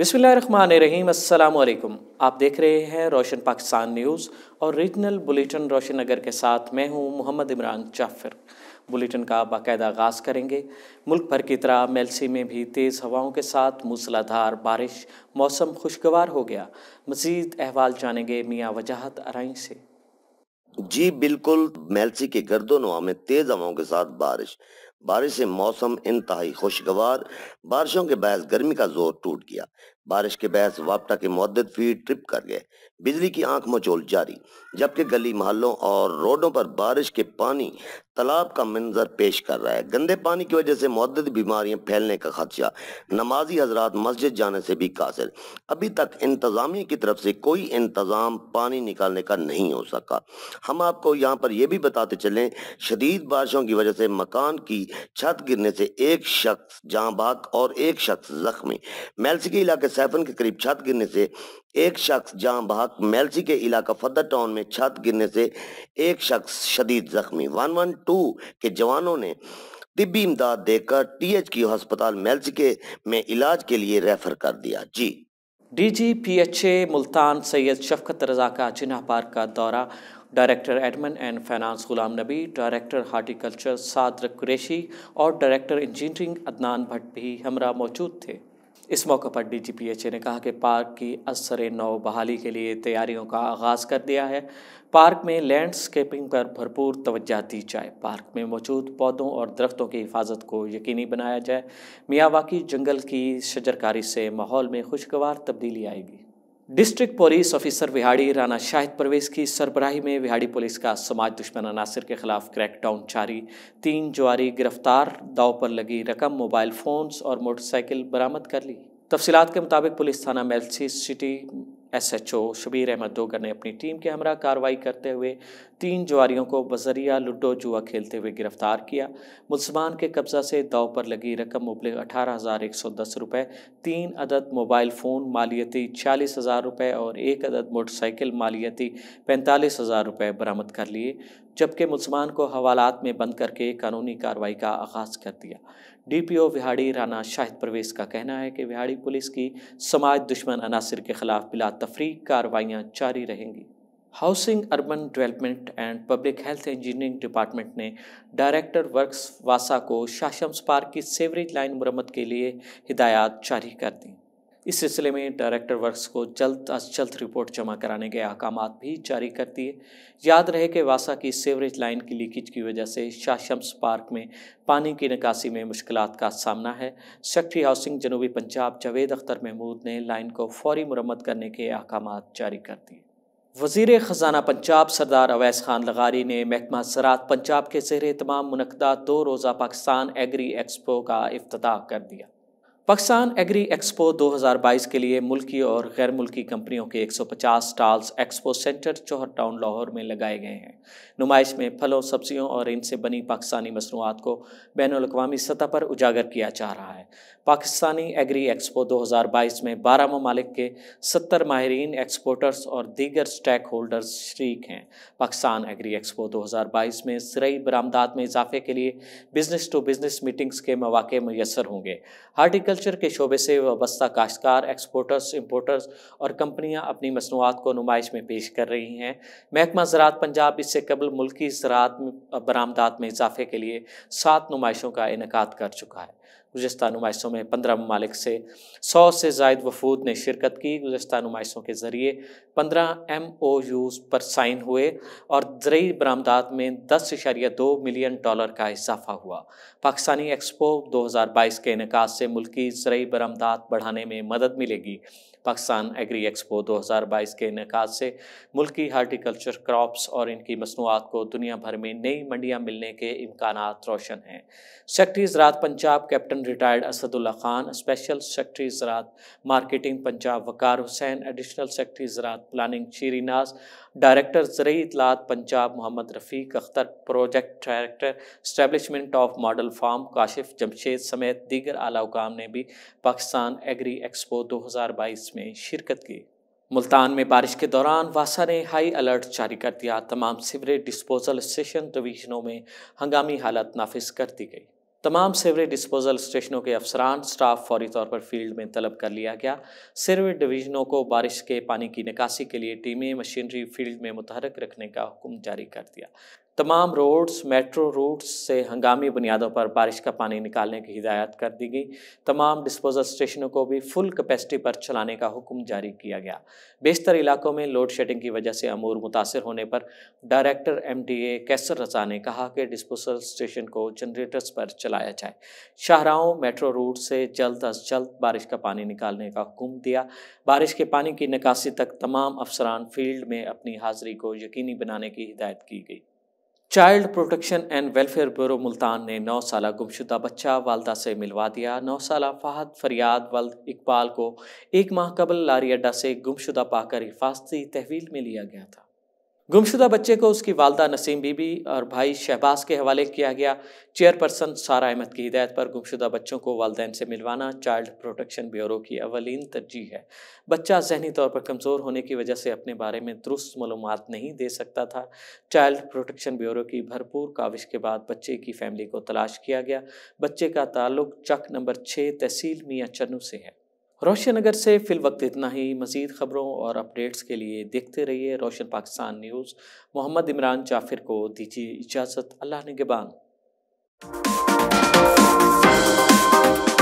अस्सलाम अल्लाम आप देख रहे हैं रोशन पाकिस्तान न्यूज़ और रीजनल बुलेटिन रोशन नगर के साथ मैं हूं मोहम्मद इमरान जाफिर बुलेटिन का बाकायदा आगाज़ करेंगे मुल्क भर की तरह मेलसी में भी तेज़ हवाओं के साथ मूसलाधार बारिश मौसम खुशगवार हो गया मज़ीद अहवाल जानेंगे मियाँ वजाहत अराई से जी बिल्कुल मेलसी के गर्दो में तेज़ हवाओं के साथ बारिश बारिश से मौसम इंतहाई खुशगवार बारिशों के बहस गर्मी का जोर टूट गया बारिश के बहस वापटा के मुद्दत फीट ट्रिप कर गए बिजली की आंख मचोल जारी जबकि गली मोहल्लों और रोडों पर बारिश के पानी तालाब का मंजर पेश कर रहा है गंदे पानी की वजह से मुद्दत बीमारियां फैलने का खदशा नमाजी हजरात मस्जिद जाने से भी कासिर अभी तक इंतजामिया की तरफ से कोई इंतजाम पानी निकालने का नहीं हो सका हम आपको यहाँ पर यह भी बताते चलें शदीद बारिशों की वजह से मकान की छत गिरने से एक शख्स जहांबाग और एक शख्स जख्मी मेलसी के इलाके सैफन के करीब छत गिरने से एक शख्स जहांबाग मेलसी के इलाका फदर टाउन में छत गिरने से एक शख्स शदीद जख्मी वन वन टू के जवानों ने तिब्बी इमदाद देकर टी एच की हस्पताल मेलसी के में इलाज के लिए रेफर कर दिया जी D G P H A Multan Syed Shafqat Raza का जिना पार्क का दौरा director admin and finance Ghulam Nabi director horticulture सादर कुरेशी और डायरेक्टर इंजीनियरिंग अदनान भट्ट भी हमरा मौजूद थे इस मौके पर D G P H A ने कहा कि पार्क की असर नौ बहाली के लिए तैयारियों का आगाज़ कर दिया है पार्क में लैंडस्केपिंग पर भरपूर तवज्जा दी जाए पार्क में मौजूद पौधों और दरख्तों की हिफाजत को यकीनी बनाया जाए मियावाकी जंगल की शजरकारी से माहौल में खुशगवार तब्दीली आएगी district police officer Vehari Rana Shahid Parvez की सरबराही में विहाड़ी पुलिस का समाज दुश्मन अनासर के खिलाफ क्रैकडाउन जारी तीन जुआरी गिरफ्तार दाव पर लगी रकम मोबाइल फ़ोन्स और मोटरसाइकिल बरामद कर ली तफसीत के मुताबिक पुलिस थाना Mailsi city S H O Shabbir Ahmed Dogar ने अपनी टीम के हमरा कार्रवाई करते हुए तीन जुआरियों को बजरिया लुडो जुआ खेलते हुए गिरफ्तार किया मुलमान के कब्जा से दाव पर लगी रकम मुबलिक अठारह हज़ार एक सौ दस रुपये तीन अदद मोबाइल फ़ोन मालियती छियालीस हज़ार रुपये और एक अदद मोटरसाइकिल मालियती पैंतालीस हज़ार रुपये बरामद कर लिए जबकि मुलसमान को हवालात में बंद करके कानूनी कार्रवाई का आगाज़ कर दिया D P O Vehari Rana Shahid Parvez का कहना है कि विहाड़ी पुलिस की समाज दुश्मन अनासर के खिलाफ बिला तफरी कार्रवाइयाँ जारी रहेंगी housing urban development and public health engineering department ने डायरेक्टर वर्क्स वासा को शाशम्स पार्क की सेवरेज लाइन मरम्मत के लिए हिदायत जारी कर दी इस सिलसिले में डायरेक्टर वर्क्स को जल्द अज जल्द रिपोर्ट जमा कराने के अहकाम भी जारी कर दिए याद रहे कि वासा की सेवरेज लाइन की लीकेज की वजह से शाशम्स पार्क में पानी की निकासी में मुश्किल का सामना है सेक्ट्री हाउसिंग जनूबी पंजाब जावेद अख्तर महमूद ने लाइन को फौरी मरम्मत करने के अहकाम जारी कर दिए वजीर ख़जाना पंजाब सरदार अवैस खान लगारी ने महकमा ज़रात पंजाब के जेर तमाम मनदा दो रोज़ा पाकिस्तान एगरी एक्सपो का अफ्ताह कर दिया पाकिस्तान एग्री एक्सपो 2022 के लिए मुल्की और गैर मुल्की कंपनियों के 150 stalls expo centre Johar town Lahore में लगाए गए हैं नुमाइश में फलों सब्जियों और इनसे बनी पाकिस्तानी मसनूआत को बैन अवी सतह पर उजागर किया जा रहा है पाकिस्तानी एग्री एक्सपो 2022 में 12 ममालिक के 70 माहरीन एक्सपोर्टर्स और दीगर स्टैक होल्डर्स शरीक हैं पाकिस्तान एग्री एक्सपो 2022 में सराई बरामदात में इजाफे के लिए बिजनेस टू बिजनेस मीटिंग्स के मौाक़े मैसर होंगे हार्टिकल एग्रीकल्चर के शोबे से वस्ता काश्तकार एक्सपोर्टर्स इम्पोर्टर्स और कंपनियां अपनी मसनूआत को नुमाइश में पेश कर रही हैं महकमा ज़रात पंजाब इससे कबल मुल्की ज़रात बरामदात में इजाफे के लिए सात नुमाइशों का इनका कर चुका है गुजशत नुमाइशों में पंद्रह ममालिक से सौ से जायद वफूद ने शिरकत की गुजशत नुमाइशों के ज़रिए पंद्रह एम ओ यूज़ पर साइन हुए और ज़रिए बरामदात में दस इशारिया दो मिलियन डॉलर का इजाफा हुआ पाकिस्तानी एक्सपो दो हज़ार बाईस के इनका से मुल्की ज़रिए बरामदात बढ़ाने में मदद मिलेगी पाकिस्तान एग्री एक्सपो 2022 के इनका से मुल्क की हार्टिकल्चर क्रॉप्स और इनकी मसनूआत को दुनिया भर में नई मंडियाँ मिलने के इम्कान रोशन हैं सेक्रटरी ज़रात Punjab captain retired Asadullah Khan special secretary ज़रात marketing Punjab Waqar Hussain additional secretary ज़रात प्लानिंग शीरीनाज डायरेक्टर ज़रिए इतलात Punjab Mohammad Rafiq Akhtar project director establishment of model farm Kashif Jamshed समेत दीगर आला ने भी पाकिस्तान एग्री एक्सपो दो हज़ार बाईस में शिरकत की मुल्तान में बारिश के दौरान वासा ने हाई अलर्ट जारी कर दिया तमाम सीवरेज डिस्पोजल स्टेशन डिवीजनों में हंगामी हालत नाफिज कर दी गई तमाम सीवरेज डिस्पोजल स्टेशनों के अफसरान स्टाफ फौरी तौर पर फील्ड में तलब कर लिया गया सीवरेज डिवीजनों को बारिश के पानी की निकासी के लिए टीमें मशीनरी फील्ड में मुतहरक रखने का हुक्म जारी कर दिया तमाम रोड्स मेट्रो रूट्स से हंगामी बुनियादों पर बारिश का पानी निकालने की हिदायत कर दी गई तमाम डिस्पोजल स्टेशनों को भी फुल कैपेसिटी पर चलाने का हुक्म जारी किया गया बेशतर इलाकों में लोड शेडिंग की वजह से अमूर मुतासर होने पर director M D A Qaiser Raza ने कहा कि डिस्पोजल स्टेशन को जनरेटर्स पर चलाया जाए शाहराओं मेट्रो रूट से जल्द अज जल्द बारिश का पानी निकालने का हुक्म दिया बारिश के पानी की निकासी तक तमाम अफसरान फील्ड में अपनी हाजिरी को यकीनी बनाने की हिदायत की गई child protection and welfare bureau Multan ने नौ साल गुमशुदा बच्चा वालदा से मिलवा दिया नौ साल फहद फरियाद वल्द इकबाल को एक माह कबल लारी अड्डा से गुमशुदा पाकर हिफाजती तहवील में लिया गया था गुमशुदा बच्चे को उसकी वालदा नसीम बीबी और भाई शहबाज के हवाले किया गया चेयरपर्सन सारा अहमद की हिदायत पर गुमशुदा बच्चों को वालदेन से मिलवाना चाइल्ड प्रोटेक्शन ब्यूरो की अवलिन तरजीह है बच्चा जहनी तौर पर कमज़ोर होने की वजह से अपने बारे में दुरुस्त मालूम नहीं दे सकता था चाइल्ड प्रोटेक्शन ब्यूरो की भरपूर काविश के बाद बच्चे की फैमिली को तलाश किया गया बच्चे का ताल्लुक चक नंबर छः तहसील मियाँ चन्नू से है रोशन नगर से फिल वक्त इतना ही मज़ीद खबरों और अपडेट्स के लिए देखते रहिए रोशन पाकिस्तान न्यूज़ मोहम्मद इमरान जाफिर को दीजिए इजाज़त अल्लाह ने